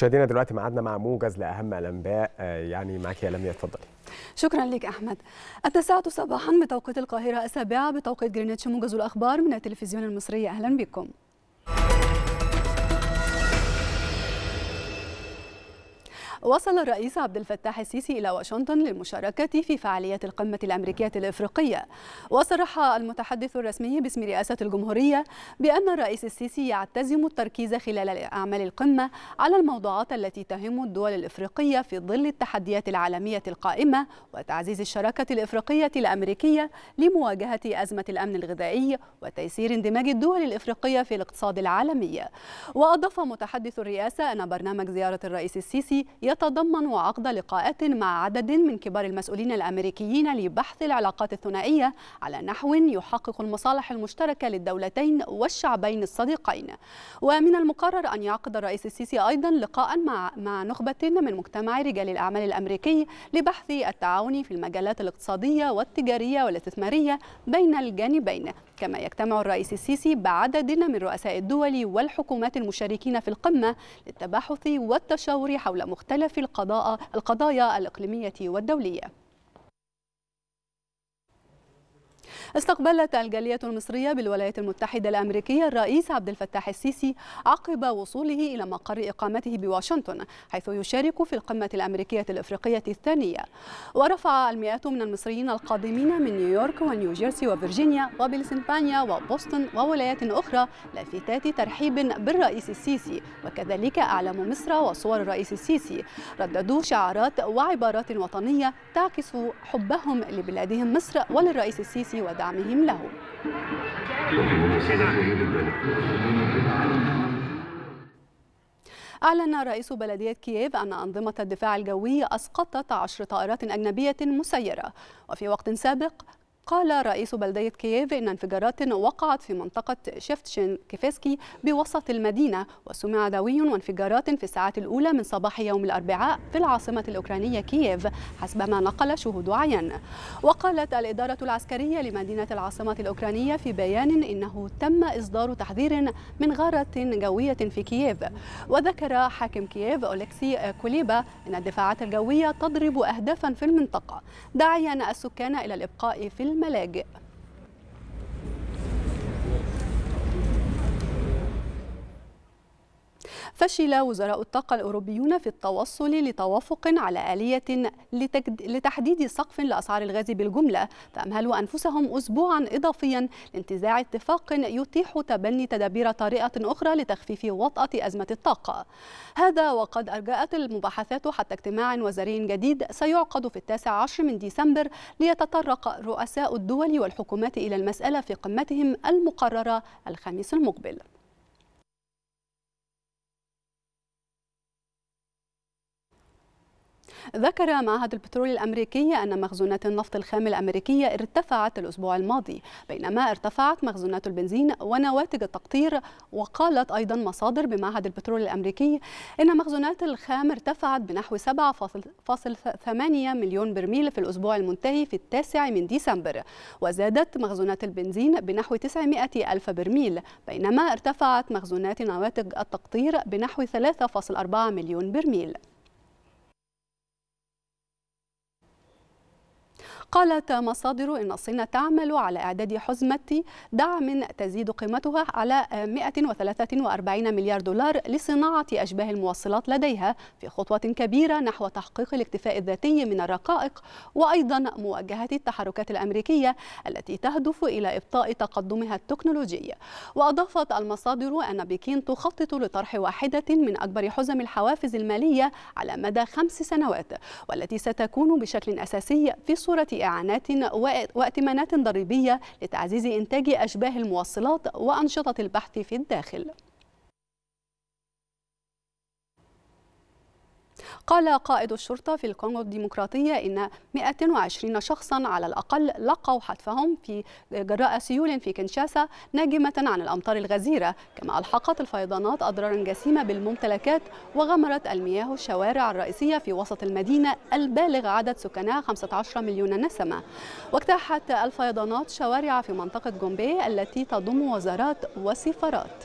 مشاهدينا دلوقتي معادنا مع موجز لاهم الانباء آه، يعني معك يا لميا اتفضلي شكرا لك احمد التاسعه صباحا بتوقيت القاهره السابعه بتوقيت جرينتش موجز الاخبار من التلفزيون المصري اهلا بكم وصل الرئيس عبد الفتاح السيسي إلى واشنطن للمشاركة في فعاليات القمة الأمريكية الإفريقية وصرح المتحدث الرسمي باسم رئاسة الجمهورية بأن الرئيس السيسي يعتزم التركيز خلال أعمال القمة على الموضوعات التي تهم الدول الإفريقية في ظل التحديات العالمية القائمة وتعزيز الشراكة الإفريقية الأمريكية لمواجهة أزمة الأمن الغذائي وتيسير اندماج الدول الإفريقية في الاقتصاد العالمي وأضاف متحدث الرئاسة أن برنامج زيارة الرئيس السيسي يتضمن عقد لقاءات مع عدد من كبار المسؤولين الأمريكيين لبحث العلاقات الثنائية على نحو يحقق المصالح المشتركة للدولتين والشعبين الصديقين ومن المقرر أن يعقد الرئيس السيسي أيضا لقاء مع, مع نخبة من مجتمع رجال الأعمال الأمريكي لبحث التعاون في المجالات الاقتصادية والتجارية والاستثمارية بين الجانبين كما يجتمع الرئيس السيسي بعدد من رؤساء الدول والحكومات المشاركين في القمة للتباحث والتشاور حول مختلف القضايا الإقليمية والدولية استقبلت الجالية المصرية بالولايات المتحدة الأمريكية الرئيس عبد الفتاح السيسي عقب وصوله إلى مقر إقامته بواشنطن حيث يشارك في القمة الأمريكية الإفريقية الثانية ورفع المئات من المصريين القادمين من نيويورك ونيوجيرسي وفرجينيا وبنسلفانيا وبوسطن وولايات أخرى لافتات ترحيب بالرئيس السيسي وكذلك أعلام مصر وصور الرئيس السيسي رددوا شعارات وعبارات وطنية تعكس حبهم لبلادهم مصر وللرئيس السيسي ودولته دعمهم له أعلن رئيس بلدية كييف أن أنظمة الدفاع الجوي أسقطت عشر طائرات أجنبية مسيرة وفي وقت سابق قال رئيس بلدية كييف إن انفجارات وقعت في منطقة شيفتشين كيفسكي بوسط المدينة وسمع دوي وانفجارات في الساعات الأولى من صباح يوم الأربعاء في العاصمة الأوكرانية كييف حسب ما نقل شهود عين وقالت الإدارة العسكرية لمدينة العاصمة الأوكرانية في بيان إنه تم إصدار تحذير من غارة جوية في كييف وذكر حاكم كييف أوليكسي كوليبا أن الدفاعات الجوية تضرب أهدافا في المنطقة داعيا السكان إلى الإبقاء في الملاجئ فشل وزراء الطاقة الأوروبيون في التوصل لتوافق على آلية لتحديد سقف لأسعار الغاز بالجملة فأمهلوا أنفسهم أسبوعا إضافيا لانتزاع اتفاق يتيح تبني تدابير طارئة أخرى لتخفيف وطأة أزمة الطاقة هذا وقد أرجأت المباحثات حتى اجتماع وزاري جديد سيعقد في التاسع عشر من ديسمبر ليتطرق رؤساء الدول والحكومات إلى المسألة في قمتهم المقررة الخميس المقبل ذكر معهد البترول الأمريكي أن مخزونات النفط الخام الأمريكية ارتفعت الأسبوع الماضي بينما ارتفعت مخزونات البنزين ونواتج التقطير وقالت أيضا مصادر بمعهد البترول الأمريكي أن مخزونات الخام ارتفعت بنحو 7.8 مليون برميل في الأسبوع المنتهي في التاسع من ديسمبر وزادت مخزونات البنزين بنحو 900 ألف برميل بينما ارتفعت مخزونات نواتج التقطير بنحو 3.4 مليون برميل قالت مصادر إن الصين تعمل على إعداد حزمة دعم تزيد قيمتها على 143 مليار دولار لصناعة أشباه الموصلات لديها في خطوة كبيرة نحو تحقيق الاكتفاء الذاتي من الرقائق وأيضا مواجهة التحركات الأمريكية التي تهدف إلى إبطاء تقدمها التكنولوجي وأضافت المصادر أن بكين تخطط لطرح واحدة من أكبر حزم الحوافز المالية على مدى خمس سنوات والتي ستكون بشكل أساسي في صورة إعانات وائتمانات ضريبية لتعزيز إنتاج أشباه الموصلات وأنشطة البحث في الداخل قال قائد الشرطة في الكونغو الديمقراطية إن 120 شخصا على الأقل لقوا حتفهم في جراء سيول في كنشاسا ناجمة عن الأمطار الغزيرة كما ألحقت الفيضانات أضرارا جسيمة بالممتلكات وغمرت المياه الشوارع الرئيسية في وسط المدينة البالغ عدد سكانها 15 مليون نسمة واجتاحت الفيضانات شوارع في منطقة جومبي التي تضم وزارات وسفارات